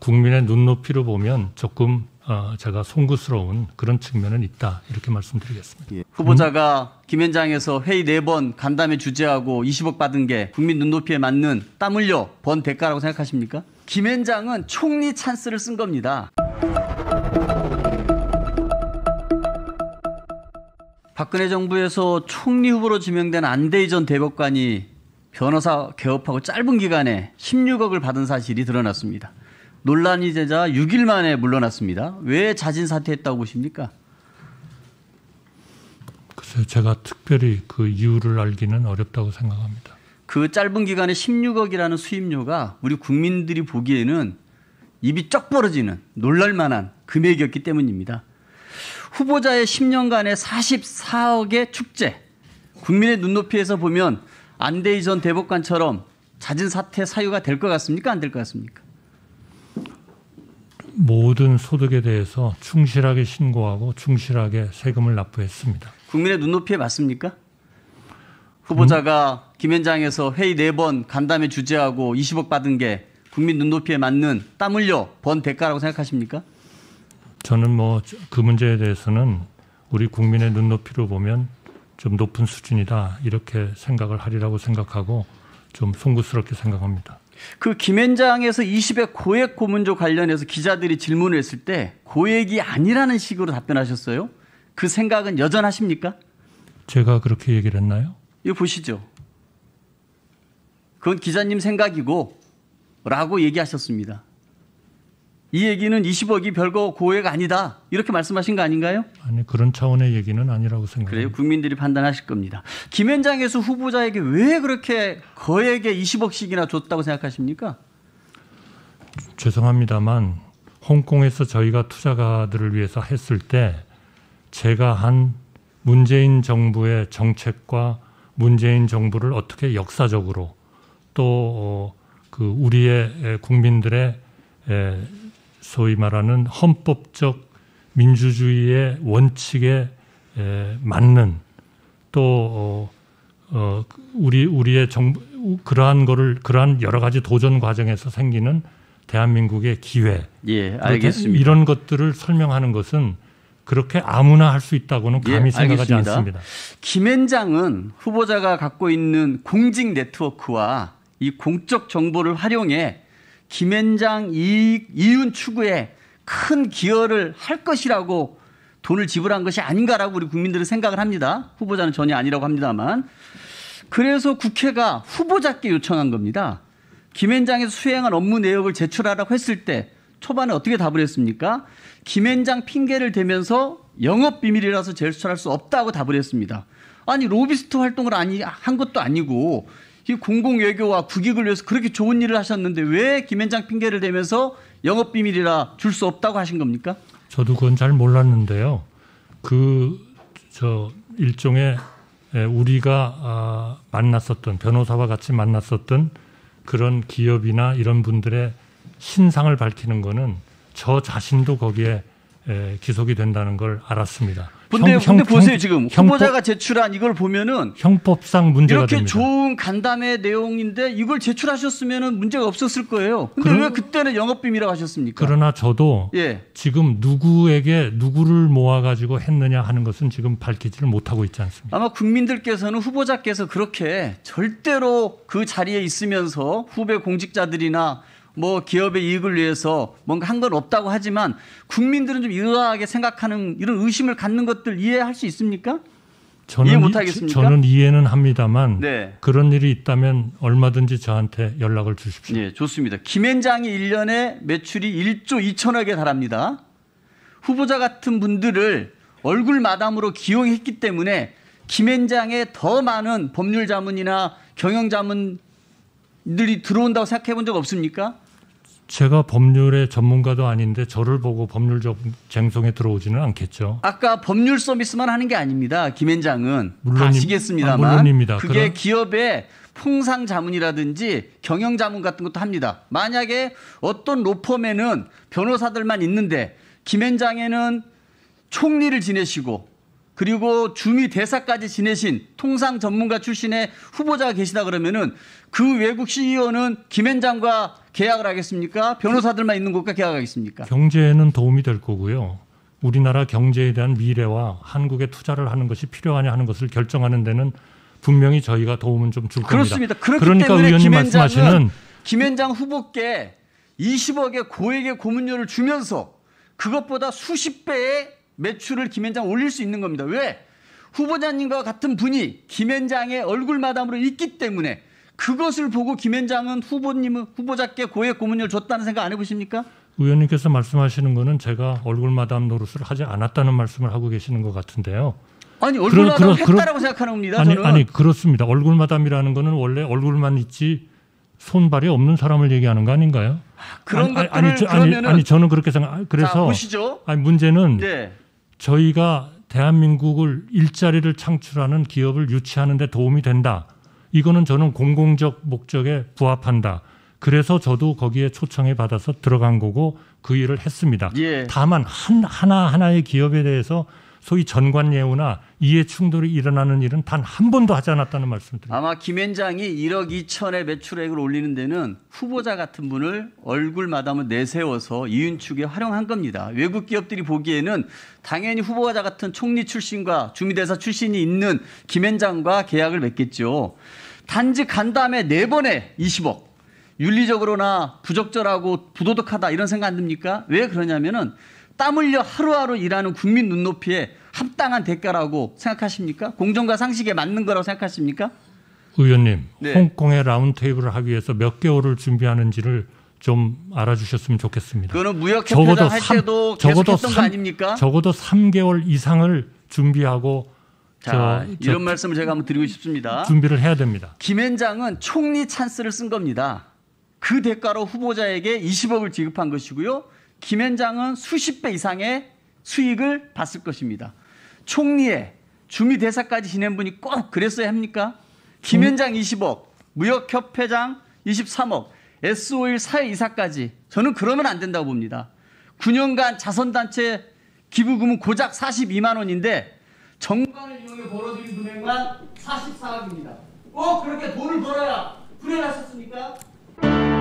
국민의 눈높이로 보면 조금 어, 제가 송구스러운 그런 측면은 있다 이렇게 말씀드리겠습니다. 예. 후보자가 음? 김현장에서 회의 네번 간담회 주재하고 20억 받은 게 국민 눈높이에 맞는 땀 흘려 번 대가라고 생각하십니까? 김현장은 총리 찬스를 쓴 겁니다. 박근혜 정부에서 총리 후보로 지명된 안대희 전 대법관이 변호사 개업하고 짧은 기간에 16억을 받은 사실이 드러났습니다. 논란이 되자 6일 만에 물러났습니다. 왜 자진 사퇴했다고 보십니까? 글쎄 제가 특별히 그 이유를 알기는 어렵다고 생각합니다. 그 짧은 기간에 16억이라는 수입료가 우리 국민들이 보기에는 입이 쩍 벌어지는 놀랄만한 금액이었기 때문입니다. 후보자의 10년간의 44억의 축제, 국민의 눈높이에서 보면 안대희 전 대법관처럼 잦은 사태 사유가 될 것 같습니까? 안 될 것 같습니까? 모든 소득에 대해서 충실하게 신고하고 충실하게 세금을 납부했습니다. 국민의 눈높이에 맞습니까? 후보자가 음. 김현장에서 회의 4번 간담회 주재하고 20억 받은 게 국민 눈높이에 맞는 땀 흘려 번 대가라고 생각하십니까? 저는 뭐 그 문제에 대해서는 우리 국민의 눈높이로 보면 좀 높은 수준이다 이렇게 생각을 하리라고 생각하고 좀 송구스럽게 생각합니다. 그김앤장에서 20의 고액 고문조 관련해서 기자들이 질문을 했을 때 고액이 아니라는 식으로 답변하셨어요. 그 생각은 여전하십니까? 제가 그렇게 얘기를 했나요? 이거 보시죠. 그건 기자님 생각이고 라고 얘기하셨습니다. 이 얘기는 20억이 별거 고액 아니다. 이렇게 말씀하신 거 아닌가요? 아니 그런 차원의 얘기는 아니라고 생각해요. 그래요. 국민들이 판단하실 겁니다. 김현장 에서 후보자에게 왜 그렇게 거액의 20억씩이나 줬다고 생각하십니까? 죄송합니다만 홍콩에서 저희가 투자가들을 위해서 했을 때 제가 한 문재인 정부의 정책과 문재인 정부를 어떻게 역사적으로 또그 어, 우리의 국민들의 소위 말하는 헌법적 민주주의의 원칙에 맞는 또 어, 어, 우리 우리의 정 그러한 거를 그러한 여러 가지 도전 과정에서 생기는 대한민국의 기회. 예, 알겠습니다. 이런 것들을 설명하는 것은 그렇게 아무나 할 수 있다고는 예, 감히 예, 생각하지 않습니다. 김앤장은 후보자가 갖고 있는 공직 네트워크와 이 공적 정보를 활용해 김앤장 이익, 이윤 추구에 큰 기여를 할 것이라고 돈을 지불한 것이 아닌가라고 우리 국민들은 생각을 합니다. 후보자는 전혀 아니라고 합니다만. 그래서 국회가 후보자께 요청한 겁니다. 김현장에서 수행한 업무 내역을 제출하라고 했을 때 초반에 어떻게 답을 했습니까? 김현장 핑계를 대면서 영업 비밀이라서 제출할 수 없다고 답을 했습니다. 아니 로비스트 활동을 아니 한 것도 아니고 이 공공 외교와 국익을 위해서 그렇게 좋은 일을 하셨는데 왜 김현장 핑계를 대면서 영업 비밀이라 줄 수 없다고 하신 겁니까? 저도 그건 잘 몰랐는데요. 그 저 일종의 예, 우리가 아, 만났었던 변호사와 같이 만났었던 그런 기업이나 이런 분들의 신상을 밝히는 거는 저 자신도 거기에 에, 예, 기속이 된다는 걸 알았습니다. 근데, 형, 근데 형, 보세요 지금 형, 후보자가 제출한 이걸 보면은 형법상 문제가 이렇게 됩니다. 좋은 간담회 내용인데 이걸 제출하셨으면은 문제가 없었을 거예요. 근데 그럼, 왜 그때는 영업 비밀이라고 하셨습니까? 그러나 저도 예. 지금 누구에게 누구를 모아 가지고 했느냐 하는 것은 지금 밝히지를 못하고 있지 않습니까? 아마 국민들께서는 후보자께서 그렇게 절대로 그 자리에 있으면서 후배 공직자들이나 뭐 기업의 이익을 위해서 뭔가 한 건 없다고 하지만 국민들은 좀 의아하게 생각하는 이런 의심을 갖는 것들 이해할 수 있습니까? 저는 이해 못하겠습니까? 저는 이해는 합니다만 네. 그런 일이 있다면 얼마든지 저한테 연락을 주십시오. 네, 좋습니다. 김현장이 1년에 매출이 1조 2천억에 달합니다. 후보자 같은 분들을 얼굴 마담으로 기용했기 때문에 김현장에 더 많은 법률 자문이나 경영 자문들이 들어온다고 생각해 본 적 없습니까? 제가 법률의 전문가도 아닌데 저를 보고 법률적 쟁송에 들어오지는 않겠죠. 아까 법률 서비스만 하는 게 아닙니다. 김현장은 물시겠습니다만 아, 물론입니다. 그게 그럼... 기업의 통상 자문이라든지 경영 자문 같은 것도 합니다. 만약에 어떤 로펌에는 변호사들만 있는데 김현장에는 총리를 지내시고 그리고 주미 대사까지 지내신 통상 전문가 출신의 후보자가 계시다 그러면은 그 외국 CEO는 김현장과 계약을 하겠습니까? 변호사들만 있는 곳과 계약하겠습니까? 경제에는 도움이 될 거고요. 우리나라 경제에 대한 미래와 한국에 투자를 하는 것이 필요하냐 하는 것을 결정하는 데는 분명히 저희가 도움은 좀 줄 겁니다. 그렇습니다. 그렇기 그러니까 때문에 의원님 말씀하시는 김현장 후보께 20억의 고액의 고문료를 주면서 그것보다 수십 배의 매출을 김앤장 올릴 수 있는 겁니다. 왜? 후보자님과 같은 분이 김앤장의 얼굴 마담으로 있기 때문에 그것을 보고 김앤장은 후보님은 후보자께 고액 고문료를 줬다는 생각 안 해보십니까? 의원님께서 말씀하시는 거는 제가 얼굴 마담 노릇을 하지 않았다는 말씀을 하고 계시는 것 같은데요. 아니 얼굴 마담 그러, 했다라고 그러, 생각하는 겁니다. 아니, 저는. 아니 그렇습니다. 얼굴 마담이라는 거는 원래 얼굴만 있지 손발이 없는 사람을 얘기하는 거 아닌가요? 아, 그런 아니, 것들을 아니, 아니, 그러면은 아니 저는 그렇게 생각. 그래서 자, 보시죠. 아니 문제는 네. 저희가 대한민국을 일자리를 창출하는 기업을 유치하는 데 도움이 된다. 이거는 저는 공공적 목적에 부합한다. 그래서 저도 거기에 초청해 받아서 들어간 거고 그 일을 했습니다. 예. 다만 한 하나 하나의 기업에 대해서 소위 전관예우나 이해 충돌이 일어나는 일은 단 한 번도 하지 않았다는 말씀을 드립니다. 아마 김위장이 1억 2천의 매출액을 올리는 데는 후보자 같은 분을 얼굴 마담을 내세워서 이윤축에 활용한 겁니다. 외국 기업들이 보기에는 당연히 후보자 같은 총리 출신과 주미대사 출신이 있는 김위장과 계약을 맺겠죠. 단지 간담회 4번에 20억 윤리적으로나 부적절하고 부도덕하다 이런 생각 안 듭니까? 왜 그러냐면은 땀 흘려 하루하루 일하는 국민 눈높이에 합당한 대가라고 생각하십니까? 공정과 상식에 맞는 거라고 생각하십니까? 의원님, 네. 홍콩의 라운테이블을 하기 위해서 몇 개월을 준비하는지를 좀 알아주셨으면 좋겠습니다. 그거는 무역 협회랑 할 때도 적어도 3, 적어도 3개월 이상을 준비하고 자, 저, 이런 저, 말씀을 제가 한번 드리고 싶습니다. 준비를 해야 됩니다. 김현장은 총리 찬스를 쓴 겁니다. 그 대가로 후보자에게 20억을 지급한 것이고요. 김현장은 수십 배 이상의 수익을 봤을 것입니다. 총리에 주미 대사까지 지낸 분이 꼭 그랬어야 합니까? 김현장 20억, 무역협회장 23억, SO일 사회이사까지 저는 그러면 안 된다고 봅니다. 9년간 자선단체 기부금은 고작 42만 원인데 정관을 이용해 벌어들인 금액만 44억입니다. 꼭 그렇게 돈을 벌어야 불행하셨습니까?